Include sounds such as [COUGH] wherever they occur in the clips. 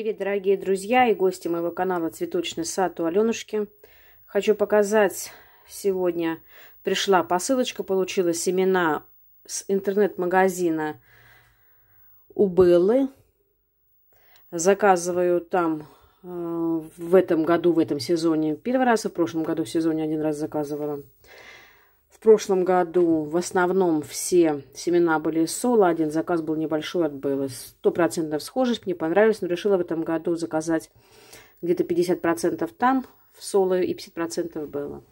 Привет, дорогие друзья и гости моего канала «Цветочный сад» у Аленушки. Хочу показать сегодня. Пришла посылочка, получила семена с интернет-магазина у Беллы. Заказываю там э, в этом году, в этом сезоне первый раз, в прошлом году в сезоне один раз заказывала. В прошлом году в основном все семена были из сола. Один заказ был небольшой от Беллы. процентов схожесть. Мне понравилось, но решила в этом году заказать где-то 50% там в соло и 50% было.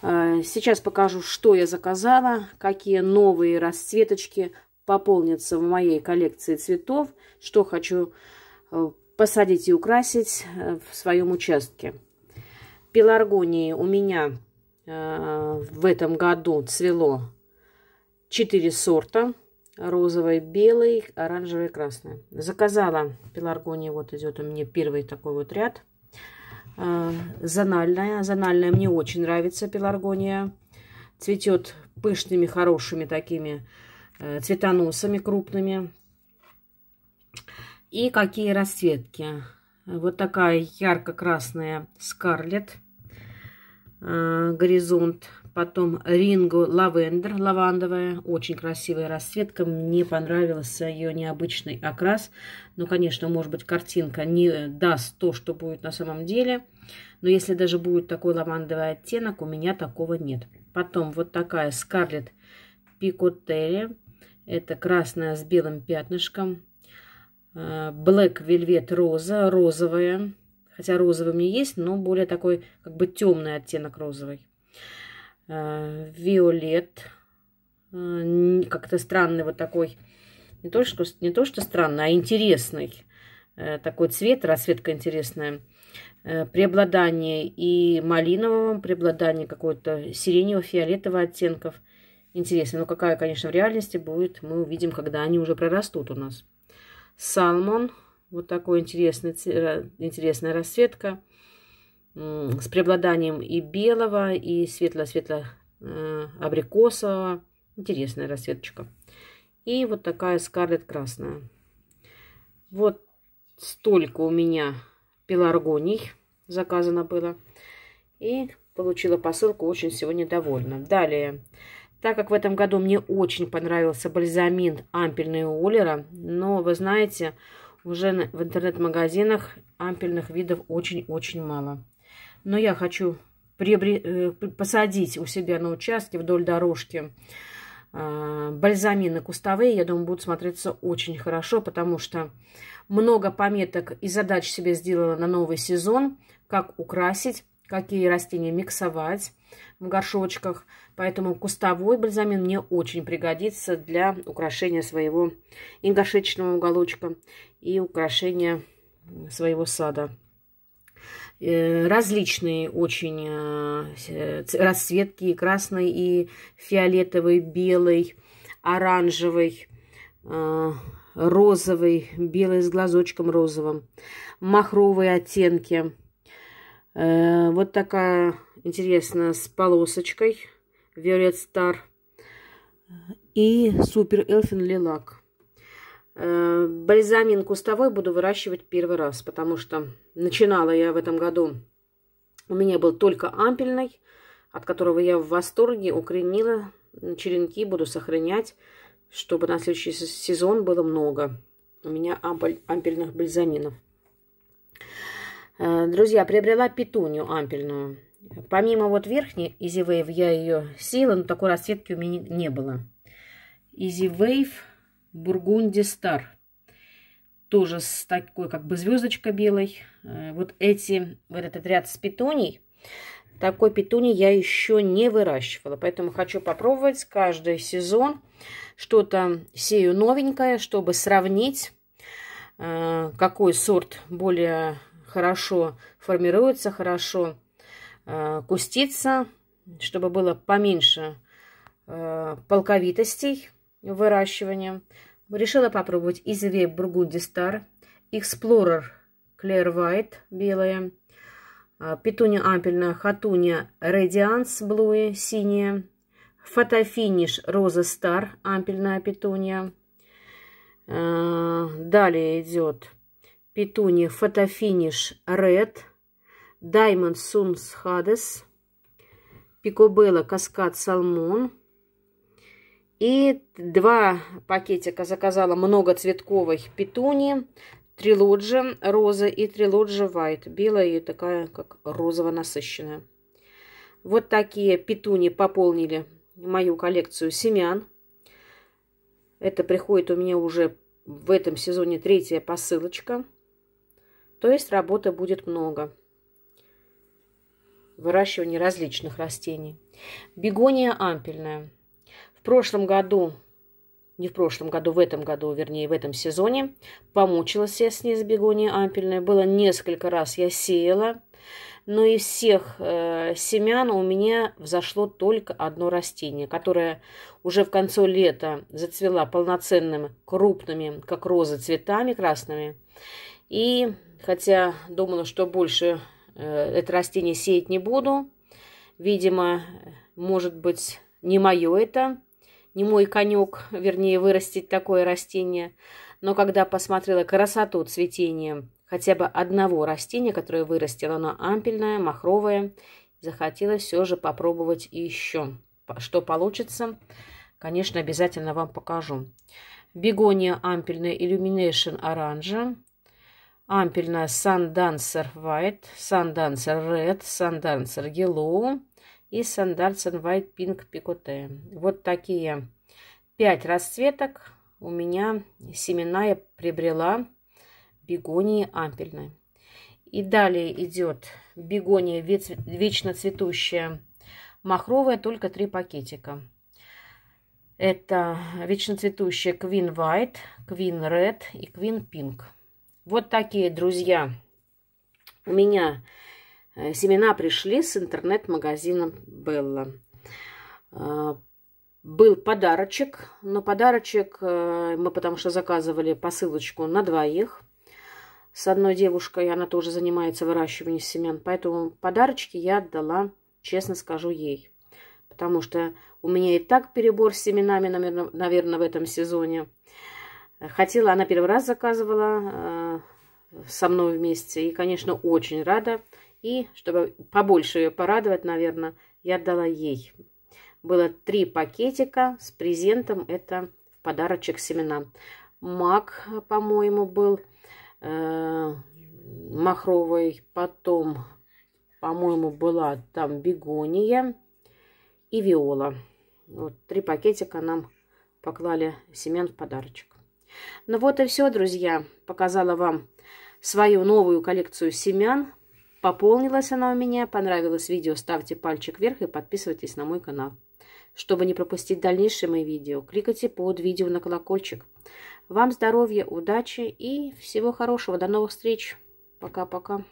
Э, сейчас покажу, что я заказала, какие новые расцветочки пополнятся в моей коллекции цветов, что хочу э, посадить и украсить э, в своем участке. Пеларгонии у меня в этом году цвело 4 сорта. Розовый, белый, оранжевый, красный. Заказала пеларгонии. Вот идет у меня первый такой вот ряд. Э, зональная. Зональная мне очень нравится пеларгония. Цветет пышными, хорошими такими э, цветоносами крупными. И какие расцветки. Вот такая ярко-красная скарлетт Э, горизонт. Потом Ринго лавендер, лавандовая. Очень красивая расцветка. Мне понравился ее необычный окрас. Ну, конечно, может быть, картинка не даст то, что будет на самом деле. Но если даже будет такой лавандовый оттенок, у меня такого нет. Потом вот такая Scarlet Picotelli. Это красная с белым пятнышком. Э, Black Velvet роза, розовая. Хотя розовый мне есть, но более такой как бы темный оттенок розовый. Э, виолет. Э, как-то странный вот такой. Не то, что, не то, что странный, а интересный. Э, такой цвет, расцветка интересная. Преобладание и малинового, преобладание какой-то сиренево-фиолетового оттенков. Интересно, но ну, какая, конечно, в реальности будет, мы увидим, когда они уже прорастут у нас. Салмон вот такой интересный, интересная расцветка с преобладанием и белого, и светло-светло-абрикосового. Э, интересная расцветочка. И вот такая скарлет красная. Вот столько у меня пеларгоний заказано было. И получила посылку, очень сегодня довольна. Далее, так как в этом году мне очень понравился бальзамин ампельный Олера, но вы знаете, уже в интернет-магазинах ампельных видов очень-очень мало. Но я хочу приобре... Э, посадить у себя на участке вдоль дорожки а, бальзамины кустовые, я думаю, будут смотреться очень хорошо, потому что много пометок и задач себе сделала на новый сезон, как украсить какие растения миксовать в горшочках. Поэтому кустовой бальзамин мне очень пригодится для украшения своего и горшечного уголочка, и украшения своего сада. Э, различные очень э, э, расцветки, красный и фиолетовый, белый, оранжевый, розовый, белый с глазочком розовым, махровые оттенки – Э, вот такая, интересная, с полосочкой. Violet Star. И Супер Элфин Лилак. Э, бальзамин кустовой буду выращивать первый раз, потому что начинала я в этом году. У меня был только ампельный, от которого я в восторге укоренила. Черенки буду сохранять, чтобы на следующий сезон было много. У меня ампельных бальзаминов. Э, друзья, приобрела петунью ампельную. Помимо вот верхней Easy Wave я ее сеяла, но такой расцветки у меня не было. Easy Wave Burgundy Star. Тоже с такой как бы звездочка белой. Э, вот эти, вот этот ряд с петуней. Такой петуни я еще не выращивала, поэтому хочу попробовать каждый сезон что-то сею новенькое, чтобы сравнить, э, какой сорт более хорошо, формируется хорошо, э, кустится, чтобы было поменьше э, полковитостей выращивания. Решила попробовать Изве Бургунди Стар, Эксплорер Клэр Вайт белая, э, Петуня ампельная, Хатуня Радианс Блуи синяя, Фотофиниш Роза Стар, ампельная петуния. Далее идет Петуни Фотофиниш Ред, Даймонд Сумс Хадес, Пикобелла Каскад Салмон. И два пакетика заказала многоцветковой петуни, трилоджи роза и трилоджи вайт, белая и такая, как розово насыщенная. Вот такие петуни пополнили мою коллекцию семян. Это приходит у меня уже в этом сезоне третья посылочка – то есть работы будет много. Выращивание различных растений. Бегония ампельная. В прошлом году, не в прошлом году, в этом году, вернее, в этом сезоне, помучилась я с ней с бегонией ампельной. Было несколько раз я сеяла, но из всех э, семян у меня взошло только одно растение, которое уже в конце лета зацвела полноценными крупными, как розы, цветами красными. И хотя думала, что больше э, это растение сеять не буду, видимо, может быть, не мое это, не мой конек, [LAUGHS] вернее, вырастить такое растение. Но когда посмотрела красоту цветения хотя бы одного растения, которое вырастило, оно ампельное, махровое, захотелось все же попробовать еще. Что получится, конечно, обязательно вам покажу. Бегония ампельная Illumination оранжа ампельная Sundancer White, Sundancer Red, Sundancer Yellow и Sundancer White Pink Picote. Вот такие пять расцветок у меня семена я приобрела бегонии ампельной. И далее идет бегония вечно цветущая махровая, только три пакетика. Это вечно цветущая Queen White, Queen Red и Queen Pink. Вот такие, друзья, у меня э, семена пришли с интернет-магазина Белла. Э, был подарочек, но подарочек э, мы потому что заказывали посылочку на двоих. С одной девушкой, она тоже занимается выращиванием семян, поэтому подарочки я отдала, честно скажу, ей. Потому что у меня и так перебор с семенами, наверное, в этом сезоне. Хотела, она первый раз заказывала со мной вместе. И, конечно, очень рада. И чтобы побольше ее порадовать, наверное, я дала ей. Было три пакетика с презентом. Это в подарочек семена. Мак, по-моему, был э, махровый. Потом, по-моему, была там бегония и виола. Вот три пакетика нам поклали семян в подарочек. Ну вот и все, друзья. Показала вам свою новую коллекцию семян. Пополнилась она у меня. Понравилось видео, ставьте пальчик вверх и подписывайтесь на мой канал. Чтобы не пропустить дальнейшие мои видео, кликайте под видео на колокольчик. Вам здоровья, удачи и всего хорошего. До новых встреч. Пока-пока.